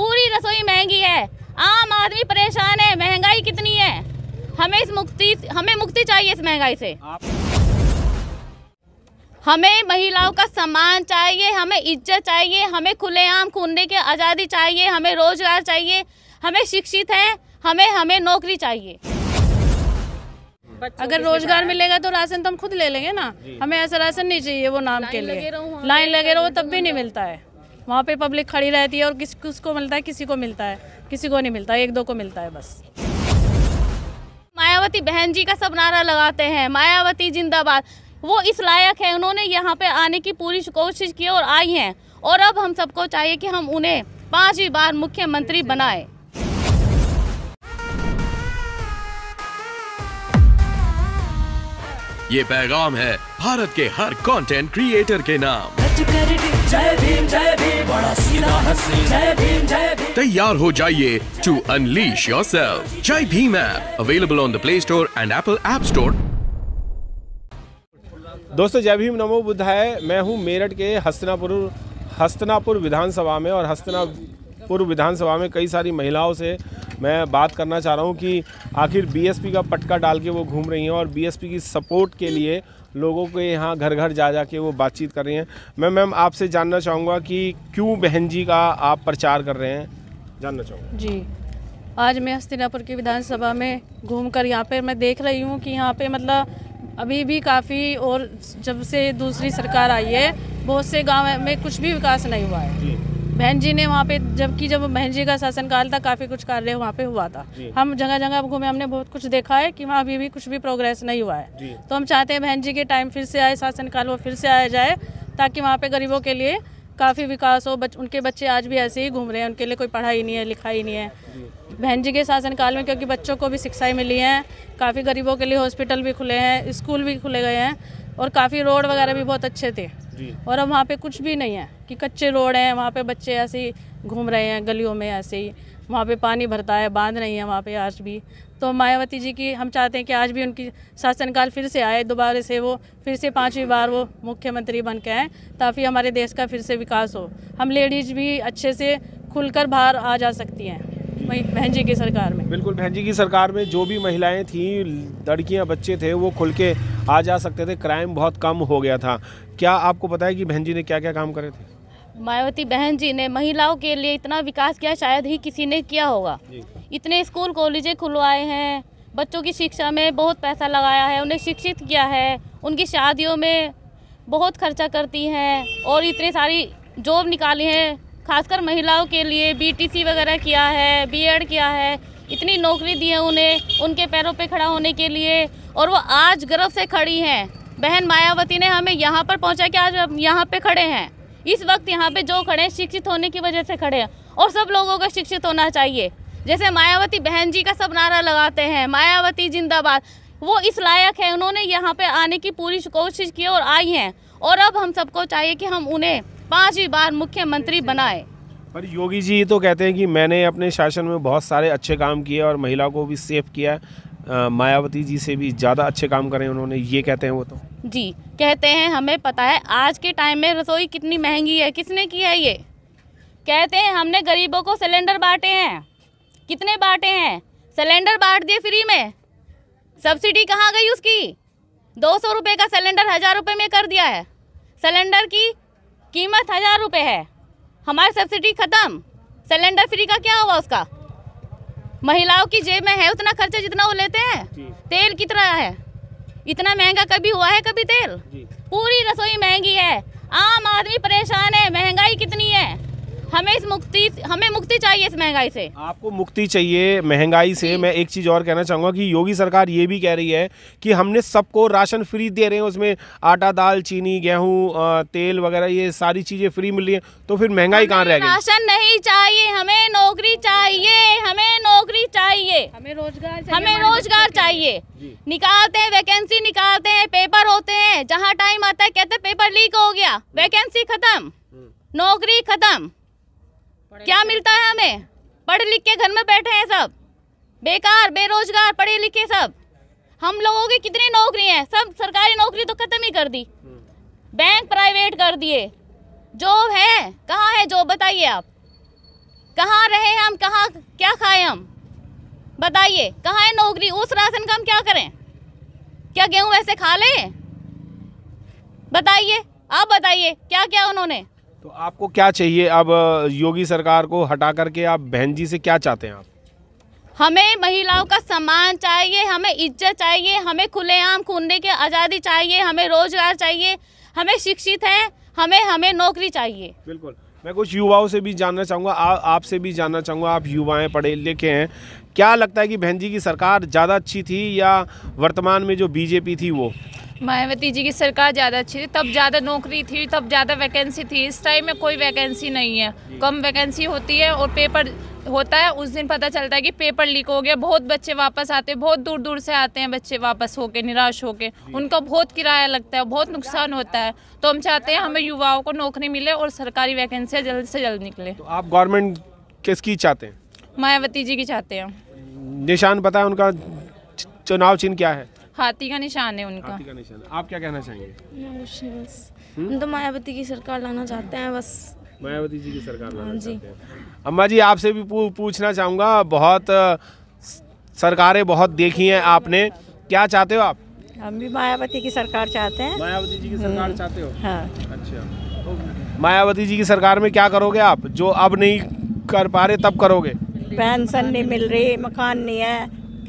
पूरी रसोई महंगी है आम आदमी परेशान है महंगाई कितनी है हमें इस मुक्ति हमें मुक्ति चाहिए इस महंगाई से हमें महिलाओं का सम्मान चाहिए हमें इज्जत चाहिए हमें खुलेआम खूनने की आज़ादी चाहिए हमें रोजगार चाहिए हमें शिक्षित है हमें हमें नौकरी चाहिए अगर रोजगार मिलेगा तो राशन तो हम खुद ले लेंगे ना हमें ऐसा राशन नहीं चाहिए वो नाम के लिए लाइन लगे रहो तब भी नहीं मिलता है वहाँ पे पब्लिक खड़ी रहती है और किस को मिलता है किसी को मिलता है किसी को नहीं मिलता एक दो को मिलता है बस मायावती बहन जी का सब नारा लगाते हैं मायावती जिंदाबाद वो इस लायक है उन्होंने यहाँ पे आने की पूरी कोशिश की और आई हैं और अब हम सबको चाहिए कि हम उन्हें पांचवी बार मुख्यमंत्री बनाए ये पैगाम है भारत के हर कंटेंट क्रिएटर के नाम तैयार हो जाइए to unleash self Jai Bhim app available on the play store and apple app store दोस्तों जय भीम नमो बुद्धाय मैं हूं मेरठ के हस्तनापुर हस्तनापुर विधानसभा में और हस्तनापुर विधानसभा में कई सारी महिलाओं से मैं बात करना चाह रहा हूं कि आखिर बीएसपी का पटका डाल के वो घूम रही हैं और बीएसपी की सपोर्ट के लिए लोगों के यहाँ घर घर जा जा के वो बातचीत कर रही हैं मैं मैम आपसे जानना चाहूँगा कि क्यों बहन जी का आप प्रचार कर रहे हैं जानना चाहूँगा जी आज मैं हस्तिनापुर की विधानसभा में घूम कर यहाँ पर मैं देख रही हूँ कि यहाँ पर मतलब अभी भी काफ़ी और जब से दूसरी सरकार आई है बहुत से गाँव में कुछ भी विकास नहीं हुआ है बहन जी ने वहाँ पे जबकि जब बहन जी का शासनकाल था काफ़ी कुछ कार्य वहाँ पे हुआ था हम जगह जगह घूमे हमने बहुत कुछ देखा है कि वहाँ अभी भी कुछ भी प्रोग्रेस नहीं हुआ है तो हम चाहते हैं बहन जी के टाइम फिर से आए शासनकाल वो फिर से आया जाए ताकि वहाँ पे गरीबों के लिए काफ़ी विकास हो बच, उनके बच्चे आज भी ऐसे ही घूम रहे हैं उनके लिए कोई पढ़ाई नहीं है लिखाई नहीं है बहन जी के शासनकाल में क्योंकि बच्चों को भी शिक्षाएं मिली हैं काफ़ी गरीबों के लिए हॉस्पिटल भी खुले हैं स्कूल भी खुले गए हैं और काफ़ी रोड वगैरह भी बहुत अच्छे थे और अब वहाँ पे कुछ भी नहीं है कि कच्चे रोड हैं वहाँ पे बच्चे ऐसे ही घूम रहे हैं गलियों में ऐसे ही वहाँ पे पानी भरता है बांध नहीं है वहाँ पे आज भी तो मायावती जी की हम चाहते हैं कि आज भी उनकी शासनकाल फिर से आए दोबारा से वो फिर से पाँचवीं बार वो मुख्यमंत्री बन के आए ताकि हमारे देश का फिर से विकास हो हम लेडीज़ भी अच्छे से खुलकर बाहर आ जा सकती हैं बहन जी की सरकार में बिल्कुल बहन जी की सरकार में जो भी महिलाएं थी लड़कियां बच्चे थे वो खुल के आ जा सकते थे क्राइम बहुत कम हो गया था क्या आपको पता है कि बहन जी ने क्या क्या काम करे थे मायावती बहन जी ने महिलाओं के लिए इतना विकास किया शायद ही किसी ने किया होगा इतने स्कूल कॉलेजें खुलवाए हैं बच्चों की शिक्षा में बहुत पैसा लगाया है उन्हें शिक्षित किया है उनकी शादियों में बहुत खर्चा करती हैं और इतने सारी जॉब निकाली हैं खासकर महिलाओं के लिए बीटीसी वगैरह किया है बीएड किया है इतनी नौकरी दी है उन्हें उनके पैरों पे खड़ा होने के लिए और वो आज गर्व से खड़ी हैं बहन मायावती ने हमें यहाँ पर पहुँचा कि आज हम यहाँ पर खड़े हैं इस वक्त यहाँ पर जो खड़े हैं शिक्षित होने की वजह से खड़े हैं और सब लोगों को शिक्षित होना चाहिए जैसे मायावती बहन जी का सब नारा लगाते हैं मायावती जिंदाबाद वो इस लायक है उन्होंने यहाँ पे आने की पूरी कोशिश की और आई हैं और अब हम सबको चाहिए कि हम उन्हें पांचवी बार मुख्यमंत्री बनाए पर योगी जी तो कहते हैं कि मैंने अपने शासन में बहुत सारे अच्छे काम किए और महिला को भी सेफ किया मायावती जी से भी ज़्यादा अच्छे काम करें उन्होंने ये कहते हैं वो तो जी कहते हैं हमें पता है आज के टाइम में रसोई कितनी महंगी है किसने की है ये कहते हैं हमने गरीबों को सिलेंडर बांटे हैं कितने बांटे हैं सिलेंडर बांट दिए फ्री में सब्सिडी कहाँ गई उसकी दो सौ रुपये का सिलेंडर हज़ार रुपये में कर दिया है सिलेंडर की कीमत हज़ार रुपये है हमारी सब्सिडी ख़त्म सिलेंडर फ्री का क्या हुआ उसका महिलाओं की जेब में है उतना खर्चा जितना वो लेते हैं तेल कितना है इतना महंगा कभी हुआ है कभी तेल पूरी रसोई महंगी है आम आदमी परेशान है महंगाई कितनी है हमें इस मुक्ति हमें मुक्ति चाहिए इस महंगाई से आपको मुक्ति चाहिए महंगाई से मैं एक चीज़ और कहना चाहूँगा कि योगी सरकार ये भी कह रही है कि हमने सबको राशन फ्री दे रहे हैं उसमें आटा दाल चीनी गेहूँ तेल वगैरह ये सारी चीज़ें फ्री मिल रही है तो फिर महंगाई कहाँ रहेगी राशन नहीं चाहिए हमें नौकरी चाहिए हमें नौकरी चाहिए हमें रोजगार हमें रोजगार चाहिए निकालते हैं वैकेंसी निकालते हैं पेपर होते हैं जहाँ टाइम आता है कहते पेपर लीक हो गया वैकेंसी खत्म हम्म। नौकरी खत्म क्या मिलता है हमें पढ़ लिख के घर में बैठे हैं सब बेकार बेरोजगार पढ़े लिखे सब हम लोगों की कितनी नौकरी है सब सरकारी नौकरी तो खत्म ही कर दी बैंक प्राइवेट कर दिए जॉब है कहाँ है जॉब बताइए आप कहाँ रहे हम कहाँ क्या खाए हम बताइए कहाँ है नौकरी उस राशन का हम क्या करें क्या गेहूँ ऐसे खा लें बताइए आप बताइए क्या क्या उन्होंने तो आपको क्या चाहिए अब योगी सरकार को हटा करके आप बहन जी से क्या चाहते हैं आप हमें महिलाओं का सम्मान चाहिए हमें इज्जत चाहिए हमें खुलेआम खूनने की आज़ादी चाहिए हमें रोजगार चाहिए हमें शिक्षित है हमें हमें नौकरी चाहिए बिल्कुल मैं कुछ युवाओं से भी जानना चाहूँगा आपसे भी जानना चाहूँगा आप युवाएं पढ़े लिखे हैं क्या लगता है कि बहन जी की सरकार ज़्यादा अच्छी थी या वर्तमान में जो बीजेपी थी वो मायावती जी की सरकार ज़्यादा अच्छी थी तब ज़्यादा नौकरी थी तब ज़्यादा वैकेंसी थी इस टाइम में कोई वैकेंसी नहीं है कम वैकेंसी होती है और पेपर होता है उस दिन पता चलता है कि पेपर लीक हो गया बहुत बच्चे वापस आते हैं बहुत दूर दूर से आते हैं बच्चे वापस होके निराश होके उनका बहुत किराया लगता है बहुत नुकसान होता है तो हम चाहते हैं हमें युवाओं को नौकरी मिले और सरकारी वैकेंसियाँ जल्द से जल्द निकले तो आप गवर्नमेंट किसकी चाहते हैं मायावती जी की चाहते हैं निशान पता है उनका चुनाव चिन्ह क्या है हाथी का निशान है उनका हाथी का निशान आप क्या कहना चाहेंगे हम्म? हम तो मायावती की सरकार लाना चाहते हैं बस मायावती जी की सरकार लाना हाँ जी चाहते हैं अम्मा जी आपसे भी पूछना चाहूँगा बहुत सरकारें बहुत देखी हैं आपने क्या चाहते हो आप हम भी मायावती की सरकार चाहते हैं मायावती जी की हम्म। सरकार चाहते हो हाँ। अच्छा मायावती जी की सरकार में क्या करोगे आप जो अब नहीं कर पा रहे तब करोगे पेंशन नहीं मिल रही मकान नहीं है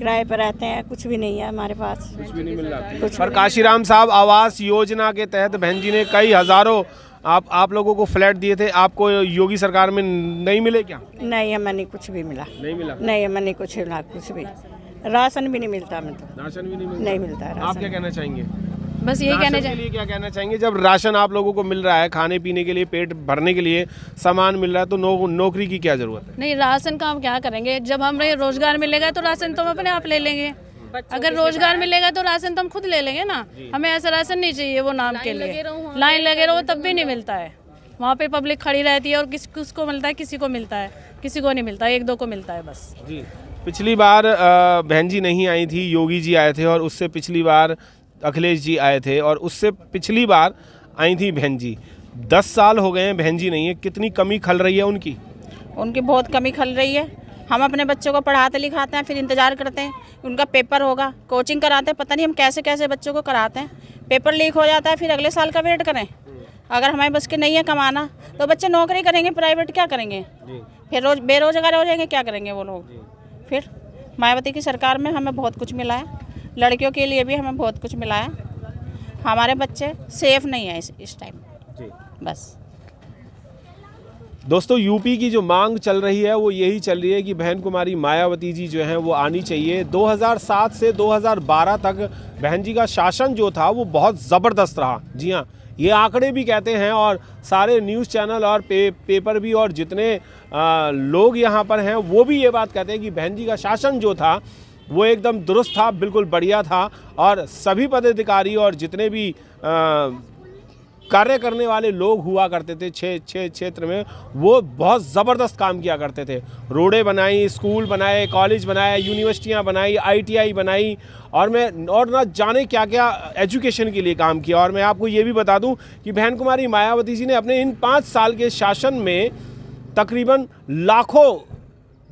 किराए पर रहते हैं कुछ भी नहीं है हमारे पास कुछ भी नहीं मिल रहा कुछ पर काशीराम साहब आवास योजना के तहत बहन जी ने कई हज़ारों आप आप लोगों को फ्लैट दिए थे आपको योगी सरकार में नहीं मिले क्या नहीं हमें नहीं कुछ भी मिला नहीं मिला नहीं हमें नहीं कुछ मिला कुछ भी राशन भी नहीं मिलता तो राशन भी नहीं मिलता नहीं मिलता आप क्या कहना चाहेंगे बस यही कहना चाहिए क्या कहना चाहेंगे जब राशन आप लोगों को मिल रहा है खाने पीने के लिए पेट भरने के लिए सामान मिल रहा है तो नो, नौकरी की क्या जरूरत है नहीं राशन का हम क्या करेंगे जब हमें रोजगार मिलेगा तो राशन तो हम अपने आप ले लेंगे अगर रोजगार मिलेगा तो राशन तो हम खुद ले लेंगे ना हमें ऐसा राशन नहीं चाहिए वो नाम के लिए लाइन लगे रहो तब भी नहीं मिलता है वहाँ पे पब्लिक खड़ी रहती है और किस किसको मिलता है किसी को मिलता है किसी को नहीं मिलता एक दो को मिलता है बस जी पिछली बार बहन जी नहीं आई थी योगी जी आए थे और उससे पिछली बार अखिलेश जी आए थे और उससे पिछली बार आई थी बहन जी दस साल हो गए हैं बहन जी नहीं है कितनी कमी खल रही है उनकी उनकी बहुत कमी खल रही है हम अपने बच्चों को पढ़ाते लिखाते हैं फिर इंतज़ार करते हैं उनका पेपर होगा कोचिंग कराते हैं पता नहीं हम कैसे कैसे बच्चों को कराते हैं पेपर लीक हो जाता है फिर अगले साल का वेट करें अगर हमारे बस के नहीं है कमाना तो बच्चे नौकरी करेंगे प्राइवेट क्या करेंगे फिर रोज बेरोजगार हो जाएंगे क्या करेंगे वो लोग फिर मायावती की सरकार में हमें बहुत कुछ मिला है लड़कियों के लिए भी हमें बहुत कुछ मिला है हमारे बच्चे सेफ नहीं है इस इस टाइम बस दोस्तों यूपी की जो मांग चल रही है वो यही चल रही है कि बहन कुमारी मायावती जी जो हैं वो आनी चाहिए 2007 से 2012 तक बहन जी का शासन जो था वो बहुत ज़बरदस्त रहा जी हाँ ये आंकड़े भी कहते हैं और सारे न्यूज़ चैनल और पे, पेपर भी और जितने आ, लोग यहाँ पर हैं वो भी ये बात कहते हैं कि बहन जी का शासन जो था वो एकदम दुरुस्त था बिल्कुल बढ़िया था और सभी पदाधिकारी और जितने भी आ, कार्य करने वाले लोग हुआ करते थे छः छः क्षेत्र में वो बहुत ज़बरदस्त काम किया करते थे रोडें बनाई स्कूल बनाए कॉलेज बनाए यूनिवर्सिटियाँ बनाई आईटीआई बनाई और मैं और ना जाने क्या क्या एजुकेशन के लिए काम किया और मैं आपको ये भी बता दूं कि बहन कुमारी मायावती जी ने अपने इन पाँच साल के शासन में तकरीबन लाखों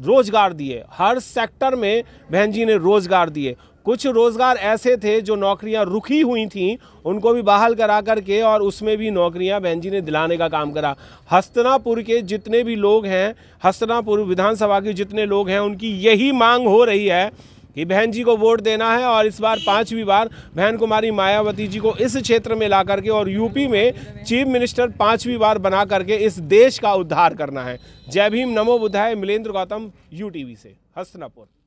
रोज़गार दिए हर सेक्टर में बहन जी ने रोज़गार दिए कुछ रोज़गार ऐसे थे जो नौकरियां रुकी हुई थीं उनको भी बहाल करा करके और उसमें भी नौकरियां बहन जी ने दिलाने का काम करा हस्तनापुर के जितने भी लोग हैं हस्तनापुर विधानसभा के जितने लोग हैं उनकी यही मांग हो रही है कि बहन जी को वोट देना है और इस बार पांचवी बार बहन कुमारी मायावती जी को इस क्षेत्र में ला करके और यूपी में चीफ मिनिस्टर पांचवी बार बना करके इस देश का उद्धार करना है जय भीम नमो बुद्धाय मिलेंद्र गौतम यू से हस्तनापुर